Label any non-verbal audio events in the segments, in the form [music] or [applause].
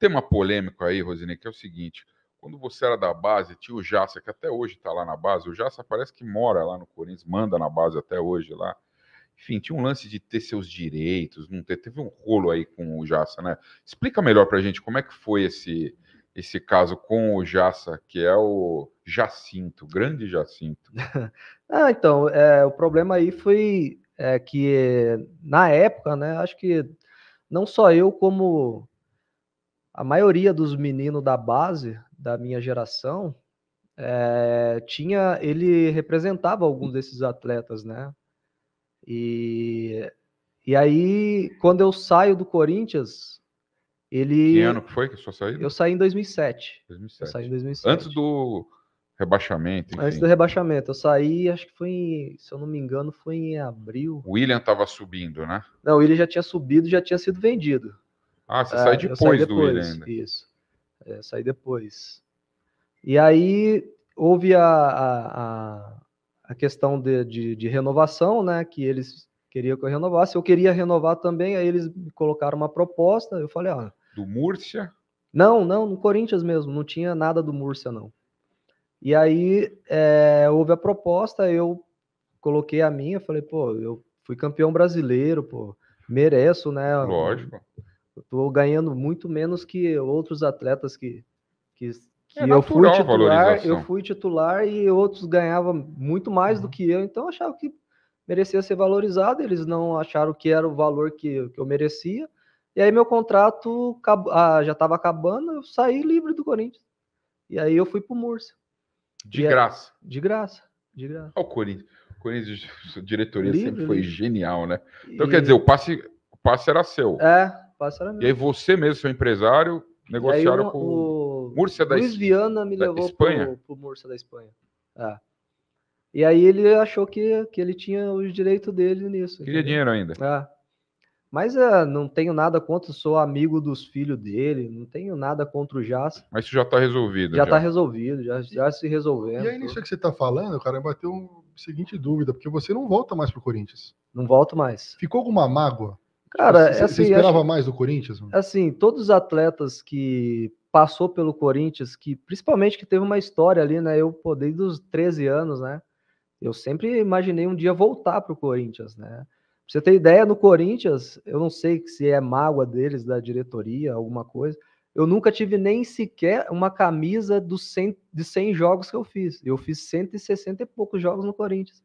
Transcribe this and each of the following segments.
tem uma polêmica aí, Rosinei, que é o seguinte: quando você era da base, tinha o Jassa, que até hoje está lá na base, o Jassa parece que mora lá no Corinthians, manda na base até hoje lá. Enfim, tinha um lance de ter seus direitos, não ter. Teve um rolo aí com o Jassa, né? Explica melhor pra gente como é que foi esse, esse caso com o Jassa, que é o Jacinto, grande Jacinto. [laughs] ah, então, é, o problema aí foi é, que na época, né, acho que não só eu, como a maioria dos meninos da base da minha geração é, tinha ele representava alguns desses atletas, né? E, e aí quando eu saio do Corinthians, ele Que ano que foi que sua saída? Eu saí em 2007. 2007. saí em 2007. Antes do rebaixamento. Enfim. Antes do rebaixamento, eu saí, acho que foi, em, se eu não me engano, foi em abril. O William estava subindo, né? Não, ele já tinha subido, já tinha sido vendido. Ah, você é, sai depois, do William Isso. É, saí depois. E aí houve a, a, a questão de, de, de, renovação, né? Que eles queriam que eu renovasse. Eu queria renovar também, aí eles me colocaram uma proposta. Eu falei, ah. Do Múrcia? Não, não, no Corinthians mesmo. Não tinha nada do Múrcia, não. E aí é, houve a proposta, eu coloquei a minha, falei, pô, eu fui campeão brasileiro, pô, mereço, né? Lógico. Estou ganhando muito menos que outros atletas que, que, que é eu fui titular. Eu fui titular e outros ganhavam muito mais uhum. do que eu, então eu achava que merecia ser valorizado. Eles não acharam que era o valor que, que eu merecia. E aí meu contrato ah, já estava acabando, eu saí livre do Corinthians. E aí eu fui para o Murcia. De e graça. É... de graça. De graça. Olha ah, o Corinthians. O Corinthians, [laughs] diretoria livre, sempre foi livre. genial, né? Então, e... quer dizer, o passe, o passe era seu. É, e aí você mesmo, seu empresário, negociaram com o Múrcia da Luiz Viana me da levou Espanha. Pro, pro Múrcia da Espanha. É. E aí ele achou que, que ele tinha os direitos dele nisso. Queria entendeu? dinheiro ainda. É. Mas é, não tenho nada contra, sou amigo dos filhos dele, não tenho nada contra o Jace. Mas isso já tá resolvido. Já, já. tá resolvido, já, já se resolvendo. E aí, é nisso que você tá falando, cara, ter a seguinte dúvida, porque você não volta mais pro Corinthians. Não volto mais. Ficou alguma mágoa? Cara, você, assim, você esperava acho, mais do Corinthians? Mano? Assim, todos os atletas que passou pelo Corinthians, que principalmente que teve uma história ali, né? Eu, pô, desde os 13 anos, né? Eu sempre imaginei um dia voltar para o Corinthians, né? Pra você ter ideia, no Corinthians, eu não sei se é mágoa deles, da diretoria, alguma coisa. Eu nunca tive nem sequer uma camisa dos 100, de 100 jogos que eu fiz. Eu fiz 160 e poucos jogos no Corinthians.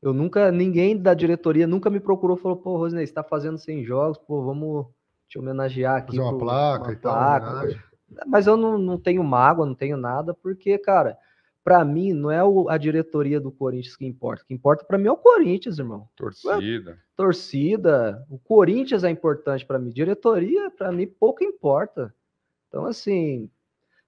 Eu nunca, ninguém da diretoria nunca me procurou falou, pô, Rosinei, você tá fazendo 100 jogos, pô, vamos te homenagear aqui. Fazer uma pro, placa uma e placa. tal. Mas eu não, não tenho mágoa, não tenho nada, porque, cara, para mim não é o, a diretoria do Corinthians que importa. O que importa para mim é o Corinthians, irmão. Torcida. torcida. O Corinthians é importante para mim. Diretoria, para mim, pouco importa. Então, assim,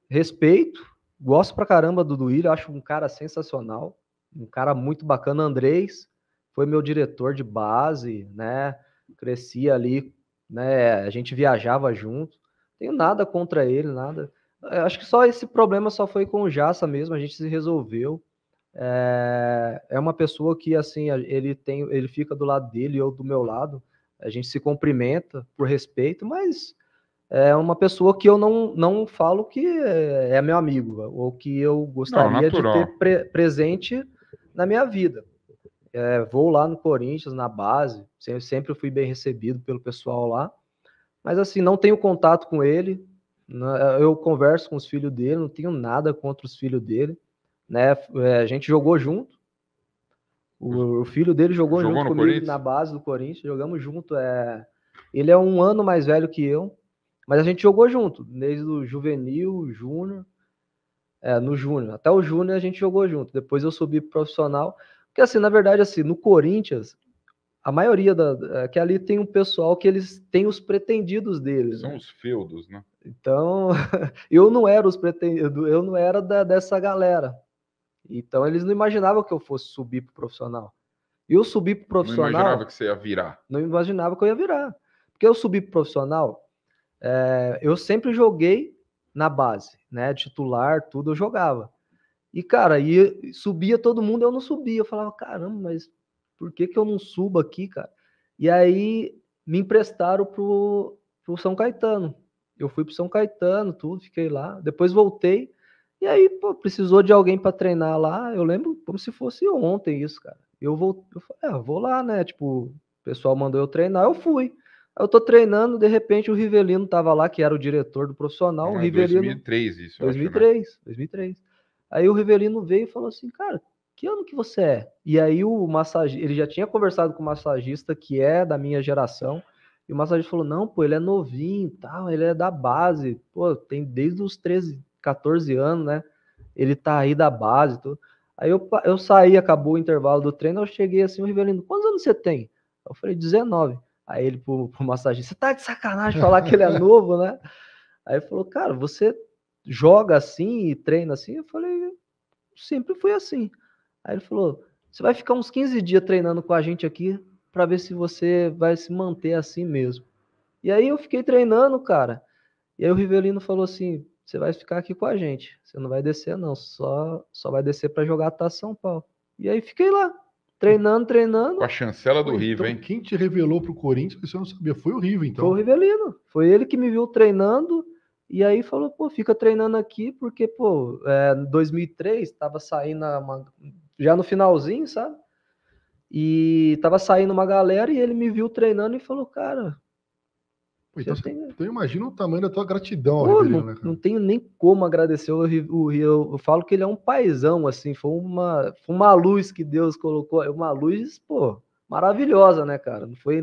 respeito. Gosto pra caramba do Duílio, acho um cara sensacional um cara muito bacana, Andrés, foi meu diretor de base, né? Crescia ali, né? A gente viajava junto. Tenho nada contra ele, nada. Eu acho que só esse problema só foi com o Jassa mesmo, a gente se resolveu. É, é uma pessoa que assim ele tem, ele fica do lado dele ou do meu lado. A gente se cumprimenta por respeito, mas é uma pessoa que eu não, não falo que é, é meu amigo, ou que eu gostaria não, de ter pre presente na minha vida. É, vou lá no Corinthians, na base, sempre, fui bem recebido pelo pessoal lá, mas assim, não tenho contato com ele, né, eu converso com os filhos dele, não tenho nada contra os filhos dele, né? É, a gente jogou junto, o, o filho dele jogou, jogou junto comigo na base do Corinthians, jogamos junto, é... ele é um ano mais velho que eu, mas a gente jogou junto, desde o juvenil, júnior, é, no Júnior. Até o Júnior a gente jogou junto. Depois eu subi pro profissional. Porque, assim, na verdade, assim, no Corinthians, a maioria da. É, que ali tem um pessoal que eles têm os pretendidos deles. São né? os feudos, né? Então, [laughs] eu não era os pretendidos, eu não era da, dessa galera. Então, eles não imaginavam que eu fosse subir pro profissional. E eu subi pro profissional. Não imaginava que você ia virar. Não imaginava que eu ia virar. Porque eu subi pro profissional, é, eu sempre joguei na base, né? Titular, tudo eu jogava. E, cara, e subia todo mundo, eu não subia. Eu falava, caramba, mas por que, que eu não subo aqui, cara? E aí me emprestaram pro, pro São Caetano. Eu fui pro São Caetano, tudo, fiquei lá. Depois voltei. E aí, pô, precisou de alguém para treinar lá. Eu lembro como se fosse ontem isso, cara. Eu vou, eu falei, ah, vou lá, né? Tipo, o pessoal mandou eu treinar, eu fui. Eu tô treinando, de repente o Rivelino tava lá, que era o diretor do profissional. É, o Rivelino, 2003 isso. 2003, acho, né? 2003. Aí o Rivelino veio e falou assim, cara, que ano que você é? E aí o massagista, ele já tinha conversado com o massagista que é da minha geração. E o massagista falou, não, pô, ele é novinho, tal, tá? ele é da base, pô, tem desde os 13, 14 anos, né? Ele tá aí da base, tudo. Aí eu, eu saí, acabou o intervalo do treino, eu cheguei assim, o Rivelino, quantos anos você tem? Eu falei, 19. Aí ele pro, pro massagista, tá de sacanagem falar que ele é [laughs] novo, né? Aí ele falou, cara, você joga assim e treina assim? Eu falei, sempre foi assim. Aí ele falou, você vai ficar uns 15 dias treinando com a gente aqui para ver se você vai se manter assim mesmo. E aí eu fiquei treinando, cara. E aí o Rivelino falou assim, você vai ficar aqui com a gente. Você não vai descer, não. Só, só vai descer para jogar a Taça São Paulo. E aí fiquei lá. Treinando, treinando. Com a chancela do então, hein? Quem te revelou pro Corinthians, isso não sabia. Foi o River, então. Foi o Rivelino. Foi ele que me viu treinando. E aí falou, pô, fica treinando aqui, porque, pô, é, 2003 tava saindo uma, já no finalzinho, sabe? E tava saindo uma galera e ele me viu treinando e falou, cara, então, eu, então, imagino o tamanho da tua gratidão ao Pô, Rivelino, não, né, não, tenho nem como agradecer o Rio. Eu, falo que ele é um paizão, assim, foi uma, foi uma luz que Deus colocou, é uma luz, pô, maravilhosa, né, cara? Não foi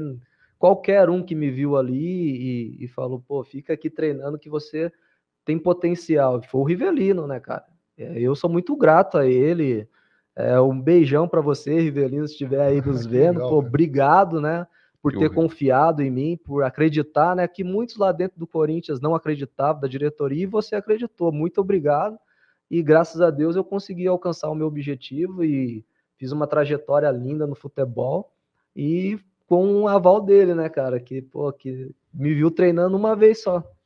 qualquer um que me viu ali e, e falou, pô, fica aqui treinando que você tem potencial. Foi o Rivelino, né, cara? É, eu sou muito grato a ele. É, um beijão para você, Rivelino, se estiver aí [laughs] ah, nos vendo. Legal, pô, obrigado, né? por ter confiado em mim, por acreditar, né? Que muitos lá dentro do Corinthians não acreditavam da diretoria e você acreditou. Muito obrigado. E graças a Deus eu consegui alcançar o meu objetivo e fiz uma trajetória linda no futebol e com o aval dele, né, cara? Que, pô, que me viu treinando uma vez só.